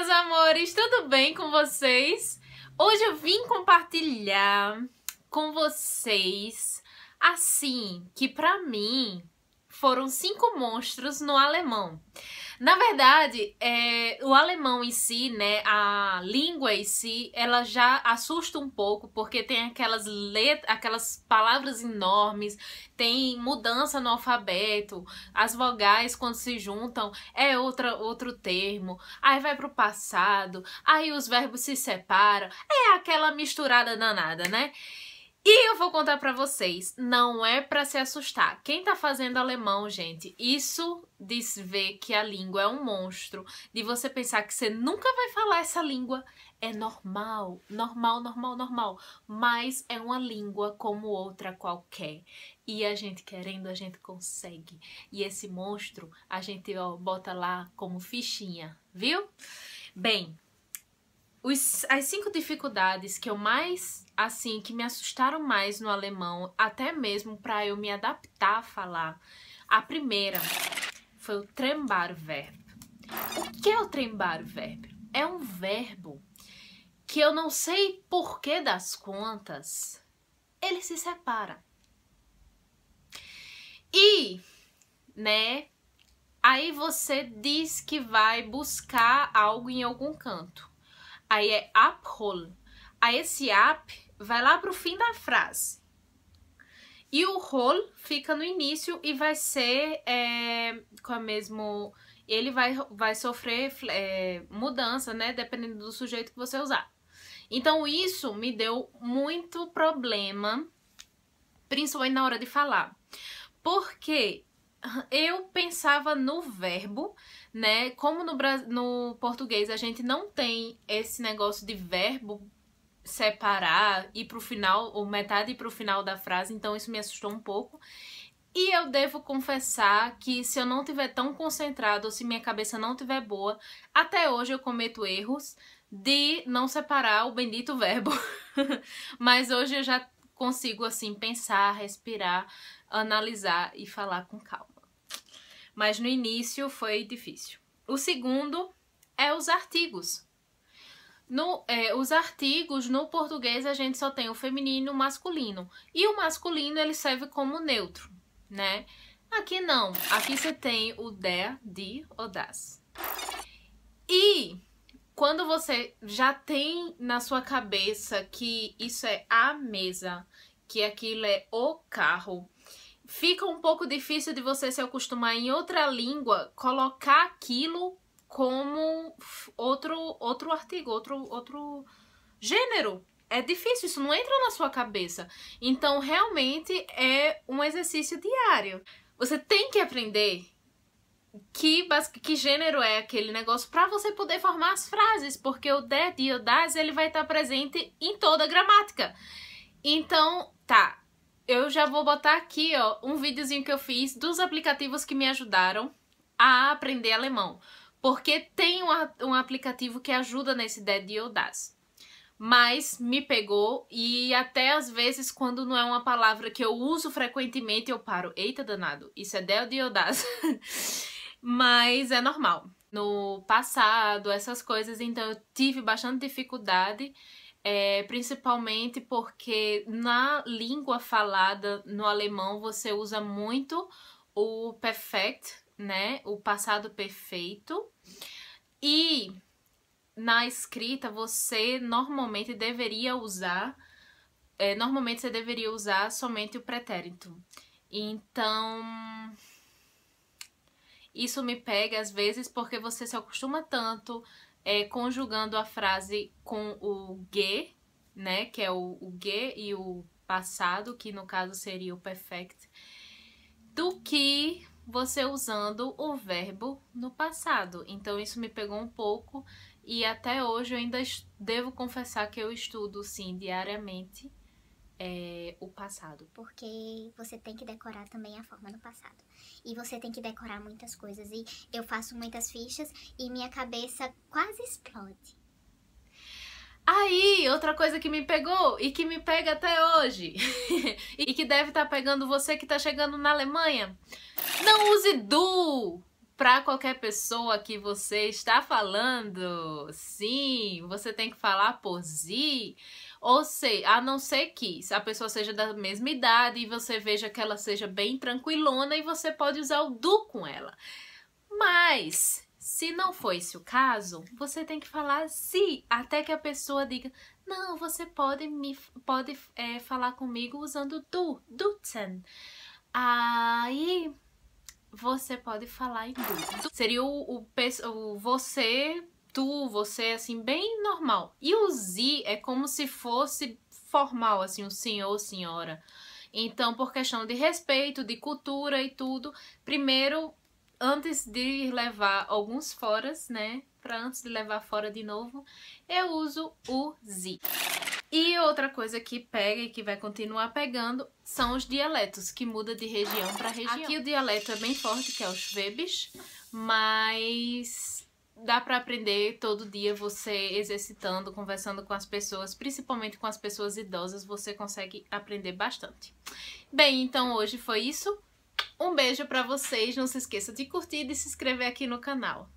meus amores, tudo bem com vocês? Hoje eu vim compartilhar com vocês assim, que para mim foram cinco monstros no alemão. Na verdade, é, o alemão em si, né, a língua em si, ela já assusta um pouco, porque tem aquelas letras, aquelas palavras enormes, tem mudança no alfabeto, as vogais quando se juntam é outra, outro termo, aí vai pro passado, aí os verbos se separam, é aquela misturada danada, né? E eu vou contar para vocês, não é para se assustar. Quem tá fazendo alemão, gente, isso diz ver que a língua é um monstro. De você pensar que você nunca vai falar essa língua é normal, normal, normal, normal. Mas é uma língua como outra qualquer. E a gente querendo, a gente consegue. E esse monstro, a gente ó, bota lá como fichinha, viu? Bem, os, as cinco dificuldades que eu mais, assim, que me assustaram mais no alemão, até mesmo para eu me adaptar a falar, a primeira foi o trembar verbo. O que é o trembar verbo? É um verbo que eu não sei por que das contas ele se separa. E, né, aí você diz que vai buscar algo em algum canto. Aí é abholen. Aí esse ab vai lá para o fim da frase. E o hol fica no início e vai ser é, com a é mesmo. Ele vai, vai sofrer é, mudança, né? Dependendo do sujeito que você usar. Então, isso me deu muito problema, principalmente na hora de falar. Porque eu pensava no verbo, né? Como no, no português a gente não tem esse negócio de verbo separar e pro final, ou metade para o final da frase, então isso me assustou um pouco. E eu devo confessar que se eu não tiver tão concentrado, ou se minha cabeça não tiver boa, até hoje eu cometo erros de não separar o bendito verbo. Mas hoje eu já consigo assim pensar, respirar, analisar e falar com calma. Mas no início foi difícil. O segundo é os artigos. No, é, os artigos no português a gente só tem o feminino e o masculino. E o masculino ele serve como neutro, né? Aqui não. Aqui você tem o der, de ou das. E quando você já tem na sua cabeça que isso é a mesa, que aquilo é o carro. Fica um pouco difícil de você se acostumar em outra língua, colocar aquilo como outro outro artigo, outro outro gênero. É difícil, isso não entra na sua cabeça. Então, realmente é um exercício diário. Você tem que aprender que, que gênero é aquele negócio para você poder formar as frases, porque o that e o das ele vai estar presente em toda a gramática. Então, Tá, eu já vou botar aqui, ó, um videozinho que eu fiz dos aplicativos que me ajudaram a aprender alemão. Porque tem um, um aplicativo que ajuda nesse Dead e Das. Mas me pegou e até às vezes quando não é uma palavra que eu uso frequentemente eu paro. Eita danado, isso é Dead e Das. Mas é normal. No passado, essas coisas, então eu tive bastante dificuldade é, principalmente porque na língua falada no alemão você usa muito o perfect, né? O passado perfeito. E na escrita você normalmente deveria usar, é, normalmente você deveria usar somente o pretérito. Então isso me pega às vezes porque você se acostuma tanto é, conjugando a frase com o ge, né? Que é o, o ge e o passado, que no caso seria o perfect, do que você usando o verbo no passado. Então isso me pegou um pouco e até hoje eu ainda devo confessar que eu estudo sim diariamente é, o passado? Porque você tem que decorar também a forma do passado. E você tem que decorar muitas coisas. E eu faço muitas fichas e minha cabeça quase explode. Aí, outra coisa que me pegou e que me pega até hoje, e que deve estar tá pegando você que está chegando na Alemanha: não use do! para qualquer pessoa que você está falando. Sim, você tem que falar por si. Ou seja, a não ser que a pessoa seja da mesma idade e você veja que ela seja bem tranquilona e você pode usar o do com ela. Mas se não for esse o caso, você tem que falar se, até que a pessoa diga, não, você pode me pode é, falar comigo usando du, duzen. Aí você pode falar em du. Seria o, o, o você tu, você, assim, bem normal. E o zi é como se fosse formal, assim, o senhor, senhora. Então, por questão de respeito, de cultura e tudo, primeiro, antes de levar alguns foras, né? Para antes de levar fora de novo, eu uso o zi. E outra coisa que pega e que vai continuar pegando são os dialetos, que muda de região para região. Aqui o dialeto é bem forte, que é o Schwäbisch, mas dá para aprender todo dia você exercitando, conversando com as pessoas, principalmente com as pessoas idosas, você consegue aprender bastante. Bem, então hoje foi isso. Um beijo para vocês, não se esqueça de curtir e de se inscrever aqui no canal.